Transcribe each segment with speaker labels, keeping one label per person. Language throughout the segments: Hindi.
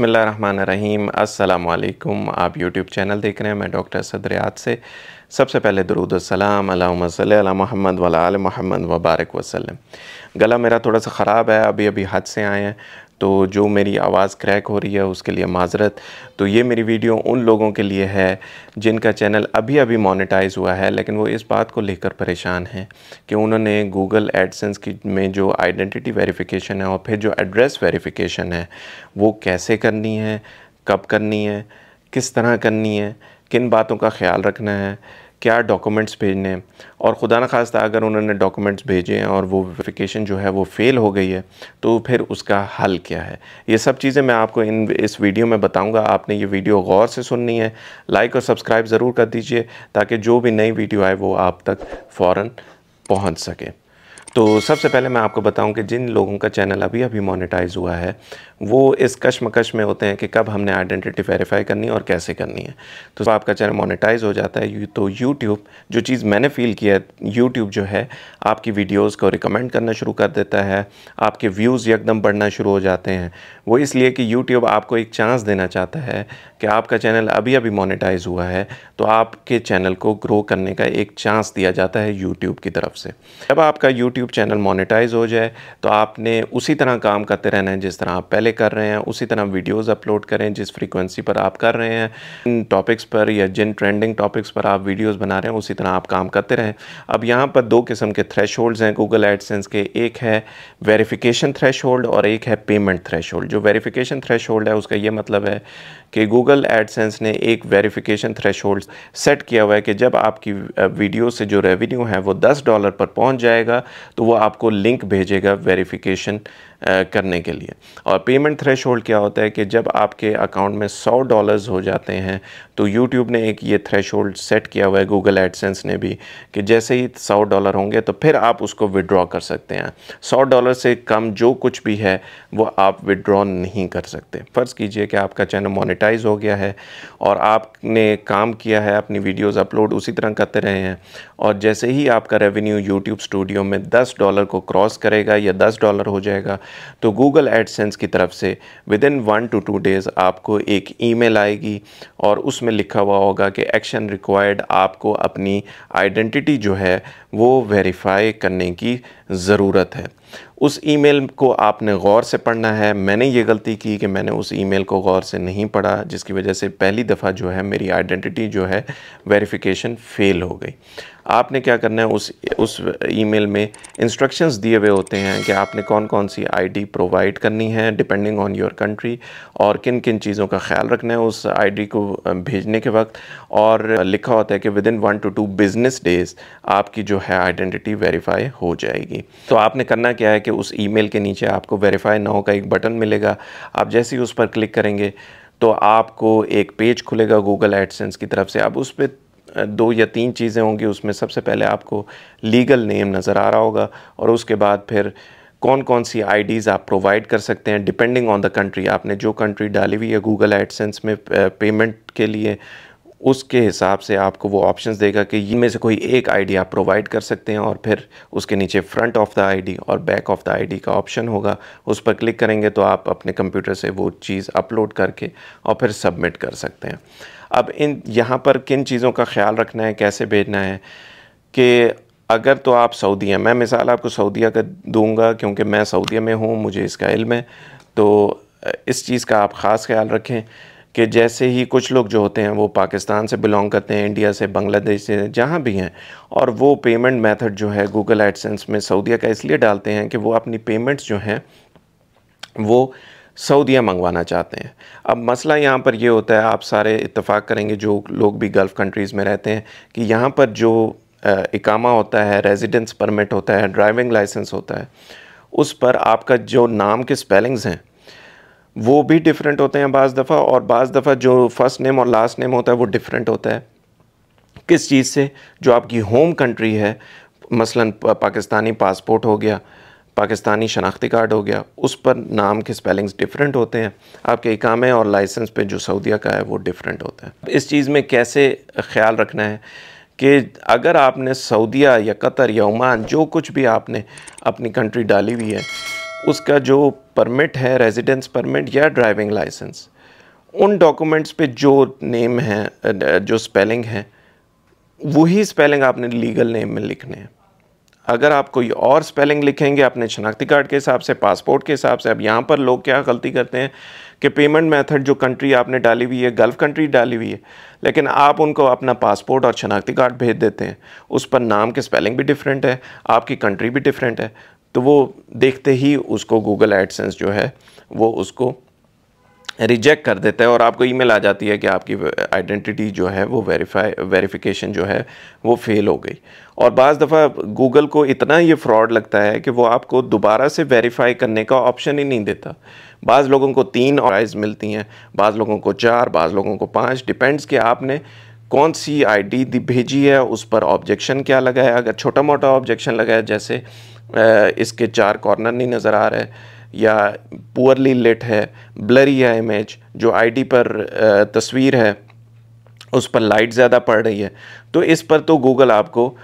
Speaker 1: बसमीम् अल्लाम आप यूट्यूब चैनल देख रहे हैं मैं डॉक्टर सदरियात से सबसे पहले दरूद सलाम महमद वाल महमद वबारक वसलम गला मेरा थोड़ा सा ख़राब है अभी अभी हद से आए हैं तो जो मेरी आवाज़ क्रैक हो रही है उसके लिए माजरत तो ये मेरी वीडियो उन लोगों के लिए है जिनका चैनल अभी अभी मोनेटाइज हुआ है लेकिन वो इस बात को लेकर परेशान हैं कि उन्होंने गूगल एडसेंस की में जो आइडेंटिटी वेरिफिकेशन है और फिर जो एड्रेस वेरिफिकेशन है वो कैसे करनी है कब करनी है किस तरह करनी है किन बातों का ख्याल रखना है क्या डॉक्यूमेंट्स भेजने हैं और ख़ुदा न खास्ता अगर उन्होंने डॉक्यूमेंट्स भेजे हैं और वो वेरिफिकेशन जो है वो फ़ेल हो गई है तो फिर उसका हल क्या है ये सब चीज़ें मैं आपको इन इस वीडियो में बताऊंगा आपने ये वीडियो गौर से सुननी है लाइक और सब्सक्राइब ज़रूर कर दीजिए ताकि जो भी नई वीडियो आए वो आप तक फ़ौर पहुँच सके तो सबसे पहले मैं आपको बताऊं कि जिन लोगों का चैनल अभी अभी मोनेटाइज हुआ है वो इस कशमकश में होते हैं कि कब हमने आइडेंटिटी वेरीफाई करनी है और कैसे करनी है तो आपका चैनल मोनेटाइज हो जाता है तो यूट्यूब जो चीज़ मैंने फ़ील किया है यूट्यूब जो है आपकी वीडियोज़ को रिकमेंड करना शुरू कर देता है आपके व्यूज़ एकदम बढ़ना शुरू हो जाते हैं वो इसलिए कि यूट्यूब आपको एक चांस देना चाहता है कि आपका चैनल अभी अभी मोनिटाइज हुआ है तो आपके चैनल को ग्रो करने का एक चांस दिया जाता है यूट्यूब की तरफ से जब आपका यूट्यूब चैनल मोनिटाइज़ हो जाए तो आपने उसी तरह काम करते रहना है जिस तरह आप पहले कर रहे हैं उसी तरह वीडियोस अपलोड करें जिस फ्रीक्वेंसी पर आप कर रहे हैं टॉपिक्स पर या जिन ट्रेंडिंग टॉपिक्स पर आप वीडियोस बना रहे हैं उसी तरह आप काम करते रहें अब यहाँ पर दो किस्म के थ्रेश हैं गूगल एडसेंस के एक है वेरीफिकेशन थ्रेश और एक है पेमेंट थ्रेश जो वेरीफिकेशन थ्रेश है उसका ये मतलब है कि गूगल एडसेंस ने एक वेरीफिकेशन थ्रेश सेट किया हुआ है कि जब आपकी वीडियो से जो रेवेन्यू है वो दस डॉलर पर पहुँच जाएगा तो वो आपको लिंक भेजेगा वेरीफिकेशन करने के लिए और पेमेंट थ्रेश क्या होता है कि जब आपके अकाउंट में सौ डॉलर्स हो जाते हैं तो यूट्यूब ने एक ये थ्रेश सेट किया हुआ है गूगल एडसेंस ने भी कि जैसे ही सौ डॉलर होंगे तो फिर आप उसको विड्रॉ कर सकते हैं सौ डॉलर से कम जो कुछ भी है वो आप विड्रॉ नहीं कर सकते फ़र्ज़ कीजिए कि आपका चैनल मोनिटाइज हो गया है और आपने काम किया है अपनी वीडियोस अपलोड उसी तरह करते रहे हैं और जैसे ही आपका रेवेन्यू यूट्यूब स्टूडियो में दस डॉलर को क्रॉस करेगा या दस डॉलर हो जाएगा तो गूगल एडसेंस की तरफ से within one to two days आपको एक ईमेल आएगी और उसमें लिखा हुआ होगा कि एक्शन रिक्वायर्ड आपको अपनी आइडेंटिटी जो है वो वेरीफाई करने की ज़रूरत है उस ईमेल को आपने गौर से पढ़ना है मैंने ये गलती की कि मैंने उस ईमेल को गौर से नहीं पढ़ा जिसकी वजह से पहली दफ़ा जो है मेरी आइडेंटिटी जो है वेरिफिकेशन फ़ेल हो गई आपने क्या करना है उस उस ईमेल में इंस्ट्रक्शंस दिए हुए होते हैं कि आपने कौन कौन सी आईडी प्रोवाइड करनी है डिपेंडिंग ऑन योर कंट्री और किन किन चीज़ों का ख्याल रखना है उस आईडी को भेजने के वक्त और लिखा होता है कि within one to two business days आपकी जो है आइडेंटिटी वेरीफाई हो जाएगी तो आपने करना क्या है कि उस ईमेल के नीचे आपको वेरीफाई नाउ का एक बटन मिलेगा आप जैसे ही उस पर क्लिक करेंगे तो आपको एक पेज खुलेगा गूगल एडसेंस की तरफ से अब उस पर दो या तीन चीज़ें होंगी उसमें सबसे पहले आपको लीगल नेम नज़र आ रहा होगा और उसके बाद फिर कौन कौन सी आईडीज़ आप प्रोवाइड कर सकते हैं डिपेंडिंग ऑन द कंट्री आपने जो कंट्री डाली हुई है गूगल एडसेंस में पेमेंट के लिए उसके हिसाब से आपको वो ऑप्शंस देगा कि इनमें से कोई एक आईडी आप प्रोवाइड कर सकते हैं और फिर उसके नीचे फ्रंट ऑफ द आईडी और बैक ऑफ द आईडी का ऑप्शन होगा उस पर क्लिक करेंगे तो आप अपने कंप्यूटर से वो चीज़ अपलोड करके और फिर सबमिट कर सकते हैं अब इन यहाँ पर किन चीज़ों का ख्याल रखना है कैसे भेजना है कि अगर तो आप हैं मैं मिसाल आपको सऊदिया का दूंगा क्योंकि मैं सऊदिया में हूँ मुझे इसका इल्म है तो इस चीज़ का आप ख़ास ख्याल रखें कि जैसे ही कुछ लोग जो होते हैं वो पाकिस्तान से बिलोंग करते हैं इंडिया से बांग्लादेश से जहाँ भी हैं और वो पेमेंट मेथड जो है गूगल एडसेंस में सऊदीया का इसलिए डालते हैं कि वो अपनी पेमेंट्स जो हैं वो सऊदीया मंगवाना चाहते हैं अब मसला यहाँ पर ये होता है आप सारे इतफाक़ करेंगे जो लोग भी गल्फ़ कंट्रीज़ में रहते हैं कि यहाँ पर जो इकामा होता है रेजिडेंस परमिट होता है ड्राइविंग लाइसेंस होता है उस पर आपका जो नाम के स्पेलिंग्स हैं वो भी डिफरेंट होते हैं बाज़ दफ़ा और बाज़ दफ़ा जो फर्स्ट नेम और लास्ट नेम होता है वो डिफरेंट होता है किस चीज़ से जो आपकी होम कंट्री है मसलन पाकिस्तानी पासपोर्ट हो गया पाकिस्तानी शनाख्ती कार्ड हो गया उस पर नाम के स्पेलिंग्स डिफरेंट होते हैं आपके इकामे और लाइसेंस पे जो सऊदीया का है वो डिफरेंट होता है इस चीज़ में कैसे ख्याल रखना है कि अगर आपने सऊदीया या कतर या ओमान जो कुछ भी आपने अपनी कंट्री डाली हुई है उसका जो परमिट है रेजिडेंस परमिट या ड्राइविंग लाइसेंस उन डॉक्यूमेंट्स पे जो नेम है जो स्पेलिंग है वही स्पेलिंग आपने लीगल नेम में लिखने हैं अगर आप कोई और स्पेलिंग लिखेंगे अपने शनाख्ती कार्ड के हिसाब से पासपोर्ट के हिसाब से अब यहाँ पर लोग क्या गलती करते हैं कि पेमेंट मेथड जो कंट्री आपने डाली हुई है गल्फ़ कंट्री डाली हुई है लेकिन आप उनको अपना पासपोर्ट और शनाख्ती कार्ड भेज देते हैं उस पर नाम की स्पेलिंग भी डिफरेंट है आपकी कंट्री भी डिफरेंट है तो वो देखते ही उसको गूगल एडसेंस जो है वो उसको रिजेक्ट कर देता है और आपको ईमेल आ जाती है कि आपकी आइडेंटिटी जो है वो वेरीफाई वेरिफिकेशन जो है वो फेल हो गई और बज़ दफ़ा गूगल को इतना ये फ्रॉड लगता है कि वो आपको दोबारा से वेरीफाई करने का ऑप्शन ही नहीं देता बाज़ लोगों को तीन प्राइज़ मिलती हैं बाज़ लोगों को चार बाज़ लोगों को पाँच डिपेंड्स कि आपने कौन सी आईडी भेजी है उस पर ऑब्जेक्शन क्या लगाया अगर छोटा मोटा ऑब्जेक्शन लगाया जैसे इसके चार कॉर्नर नहीं नज़र आ रहे या पुअरली लिट है ब्लरी है इमेज जो आईडी पर तस्वीर है उस पर लाइट ज़्यादा पड़ रही है तो इस पर तो गूगल आपको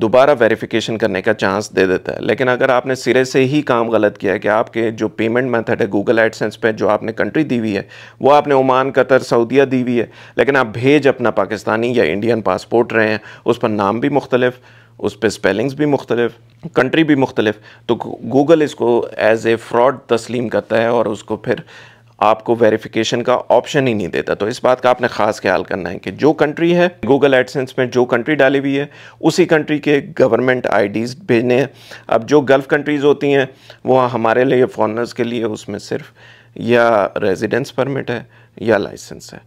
Speaker 1: दोबारा वेरिफिकेशन करने का चांस दे देता है लेकिन अगर आपने सिरे से ही काम गलत किया है कि आपके जो पेमेंट मेथड है गूगल एडसेंस पे जो आपने कंट्री दी हुई है वो आपने ओमान कतर सऊदिया दी हुई है लेकिन आप भेज अपना पाकिस्तानी या इंडियन पासपोर्ट रहे हैं उस पर नाम भी मुख्तलिफ उस पर स्पेलिंग्स भी मुख्तलिफ कंट्री भी मुख्तलिफ तो गूगल इसको एज ए फ्रॉड तस्लीम करता है और उसको फिर आपको वेरिफिकेशन का ऑप्शन ही नहीं देता तो इस बात का आपने ख़ास ख्याल करना है कि जो कंट्री है गूगल एडसेंस में जो कंट्री डाली हुई है उसी कंट्री के गवर्नमेंट आईडीज भेजने हैं अब जो गल्फ़ कंट्रीज़ होती हैं वो हमारे लिए फॉरनर्स के लिए उसमें सिर्फ या रेजिडेंस परमिट है या लाइसेंस है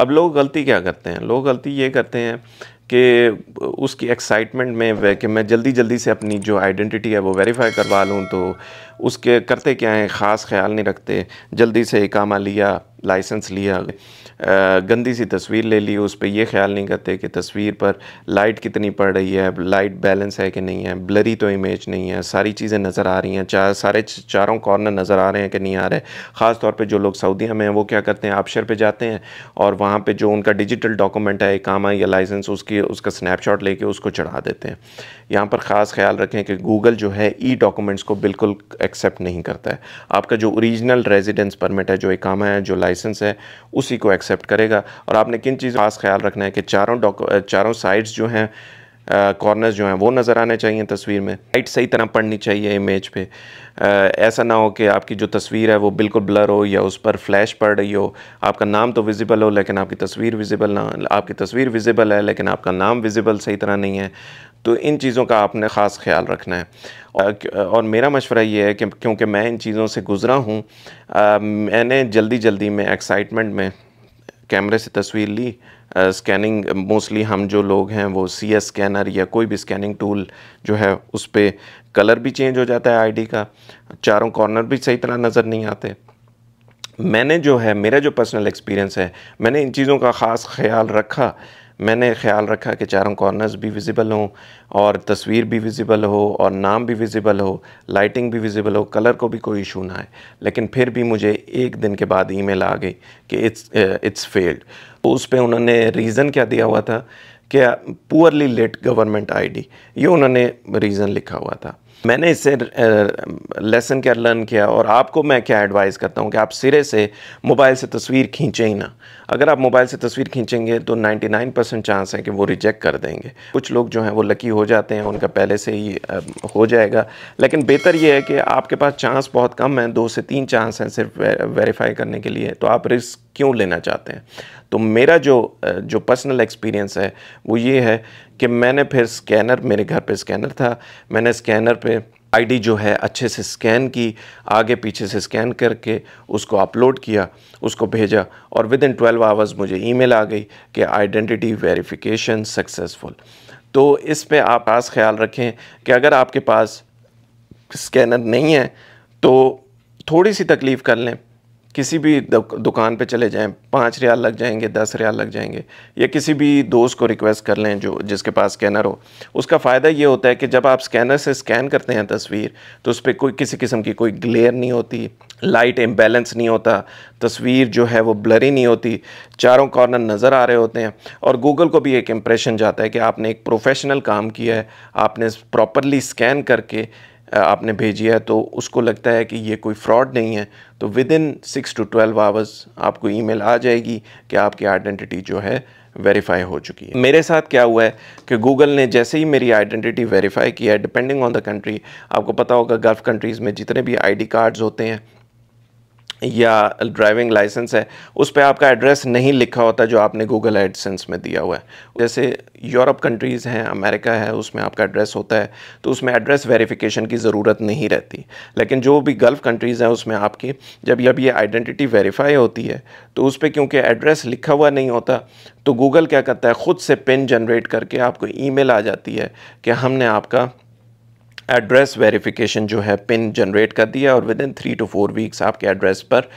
Speaker 1: अब लोग गलती क्या करते हैं लोग गलती ये करते हैं कि उसकी एक्साइटमेंट में कि मैं जल्दी जल्दी से अपनी जो आइडेंटिटी है वो वेरीफाई करवा लूँ तो उसके करते क्या हैं ख़ास ख्याल नहीं रखते जल्दी से इकामा लिया लाइसेंस लिया गंदी सी तस्वीर ले ली उस पर यह ख्याल नहीं करते कि तस्वीर पर लाइट कितनी पड़ रही है लाइट बैलेंस है कि नहीं है ब्लरी तो इमेज नहीं है सारी चीज़ें नज़र आ रही हैं चार सारे चारों कॉर्नर नज़र आ रहे हैं कि नहीं आ रहे ख़ास तौर पे जो लोग सऊदिया में हैं वो क्या करते हैं आपशर पे जाते हैं और वहाँ पर जो उनका डिजिटल डॉक्यूमेंट है इकामा या लाइसेंस उसकी उसका स्नैपशॉट लेके उसको चढ़ा देते हैं यहाँ पर ख़ास ख्याल रखें कि गूगल जो है ई डॉक्यूमेंट्स को बिल्कुल एक्सेप्ट नहीं करता है आपका जो ओरिजिनल रेजिडेंस परमिट है जो काम है जो लाइसेंस है उसी को एक्सेप्ट करेगा और आपने किन चीज़ों खास ख्याल रखना है कि चारों चारों साइड्स जो हैं कॉर्नर्स जो हैं वो नज़र आने चाहिए तस्वीर में लाइट सही तरह पड़नी चाहिए इमेज पे ऐसा ना हो कि आपकी जो तस्वीर है वो बिल्कुल ब्लर हो या उस पर फ्लैश पड़ रही हो आपका नाम तो विजिबल हो लेकिन आपकी तस्वीर विजिबल ना आपकी तस्वीर विजिबल है लेकिन आपका नाम विजिबल सही तरह नहीं है तो इन चीज़ों का आपने ख़ास ख्याल रखना है और, और मेरा मशवरा ये है कि क्योंकि मैं इन चीज़ों से गुज़रा हूँ मैंने जल्दी जल्दी में एक्साइटमेंट में कैमरे से तस्वीर ली स्कैनिंग मोस्टली हम जो लोग हैं वो सी एस स्कैनर या कोई भी स्कैनिंग टूल जो है उस पर कलर भी चेंज हो जाता है आईडी का चारों कॉर्नर भी सही तरह नज़र नहीं आते मैंने जो है मेरा जो पर्सनल एक्सपीरियंस है मैंने इन चीज़ों का ख़ास ख्याल रखा मैंने ख्याल रखा कि चारों कॉर्नर्स भी विजिबल हों और तस्वीर भी विजिबल हो और नाम भी विजिबल हो लाइटिंग भी विजिबल हो कलर को भी कोई इशू ना आए लेकिन फिर भी मुझे एक दिन के बाद ईमेल आ गई कि इट्स इट्स फेल्ड तो उस पर उन्होंने रीज़न क्या दिया हुआ था कि पुअरली लेट गवर्नमेंट आईडी ये उन्होंने रीज़न लिखा हुआ था मैंने इससे लेसन क्या लर्न किया और आपको मैं क्या एडवाइस करता हूँ कि आप सिरे से मोबाइल से तस्वीर खींचें ही ना अगर आप मोबाइल से तस्वीर खींचेंगे तो 99 परसेंट चांस है कि वो रिजेक्ट कर देंगे कुछ लोग जो हैं वो लकी हो जाते हैं उनका पहले से ही हो जाएगा लेकिन बेहतर ये है कि आपके पास चांस बहुत कम है दो से तीन चांस हैं सिर्फ वेरीफाई करने के लिए तो आप रिस्क क्यों लेना चाहते हैं तो मेरा जो जो पर्सनल एक्सपीरियंस है वो ये है कि मैंने फिर स्कैनर मेरे घर पे स्कैनर था मैंने स्कैनर पे आईडी जो है अच्छे से स्कैन की आगे पीछे से स्कैन करके उसको अपलोड किया उसको भेजा और विद इन ट्वेल्व आवर्स मुझे ईमेल आ गई कि आइडेंटिटी वेरिफिकेशन सक्सेसफुल तो इस पे आप खास ख्याल रखें कि अगर आपके पास स्कैनर नहीं है तो थोड़ी सी तकलीफ़ कर लें किसी भी दुकान पे चले जाएं पाँच रियाल लग जाएंगे दस रियाल लग जाएंगे या किसी भी दोस्त को रिक्वेस्ट कर लें जो जिसके पास स्कैनर हो उसका फ़ायदा ये होता है कि जब आप स्कैनर से स्कैन करते हैं तस्वीर तो उस पर कोई किसी किस्म की कोई ग्लेयर नहीं होती लाइट इम्बेलेंस नहीं होता तस्वीर जो है वो ब्लरी नहीं होती चारों कॉर्नर नज़र आ रहे होते हैं और गूगल को भी एक इम्प्रेशन जाता है कि आपने एक प्रोफेशनल काम किया है आपने प्रॉपरली स्कैन करके आपने भेजी है तो उसको लगता है कि ये कोई फ्रॉड नहीं है तो within six to twelve hours आपको ईमेल आ जाएगी कि आपकी आइडेंटिटी जो है वेरीफाई हो चुकी है मेरे साथ क्या हुआ है कि गूगल ने जैसे ही मेरी आइडेंटिटी वेरीफाई किया डिपेंडिंग ऑन द कंट्री आपको पता होगा गल्फ़ कंट्रीज़ में जितने भी आईडी कार्ड्स होते हैं या ड्राइविंग लाइसेंस है उस पर आपका एड्रेस नहीं लिखा होता जो आपने गूगल एडसेंस में दिया हुआ है जैसे यूरोप कंट्रीज़ हैं अमेरिका है उसमें आपका एड्रेस होता है तो उसमें एड्रेस वेरिफिकेशन की ज़रूरत नहीं रहती लेकिन जो भी गल्फ़ कंट्रीज़ हैं उसमें आपकी जब जब ये आइडेंटिटी वेरीफाई होती है तो उस पर क्योंकि एड्रेस लिखा हुआ नहीं होता तो गूगल क्या करता है ख़ुद से पिन जनरेट करके आपको ई आ जाती है कि हमने आपका एड्रेस वेरिफिकेशन जो है पिन जनरेट कर दिया और within three to four weeks आपके एड्रेस पर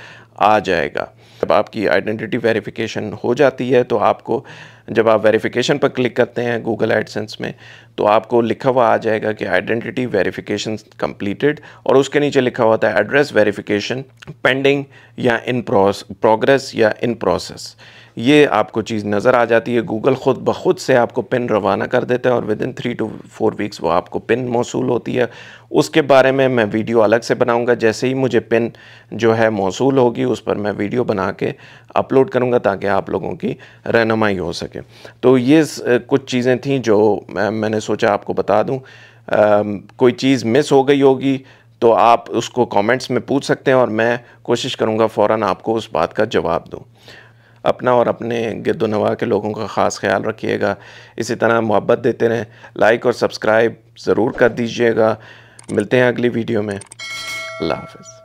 Speaker 1: आ जाएगा जब आपकी आइडेंटिटी वेरिफिकेशन हो जाती है तो आपको जब आप वेरिफिकेशन पर क्लिक करते हैं गूगल एडसेंस में तो आपको लिखा हुआ आ जाएगा कि आइडेंटिटी वेरिफिकेशन कंप्लीटेड और उसके नीचे लिखा हुआ था एड्रेस वेरिफिकेशन पेंडिंग या इन प्रोग्रेस या इन प्रोसेस ये आपको चीज़ नज़र आ जाती है गूगल ख़ुद ब खुद से आपको पिन रवाना कर देता है और within three to four weeks वो आपको पिन मौसू होती है उसके बारे में मैं वीडियो अलग से बनाऊँगा जैसे ही मुझे पिन जो है मौसू होगी उस पर मैं वीडियो बना बना के अपलोड करूँगा ताकि आप लोगों की रहनमाई हो सके तो ये कुछ चीज़ें थी जो मैंने सोचा आपको बता दूँ कोई चीज़ मिस हो गई होगी तो आप उसको कमेंट्स में पूछ सकते हैं और मैं कोशिश करूँगा फ़ौर आपको उस बात का जवाब दूँ अपना और अपने गिरद नवा के लोगों का ख़ास ख्याल रखिएगा इसी तरह मोहब्बत देते रहें लाइक और सब्सक्राइब ज़रूर कर दीजिएगा मिलते हैं अगली वीडियो में अल्लाह हाफ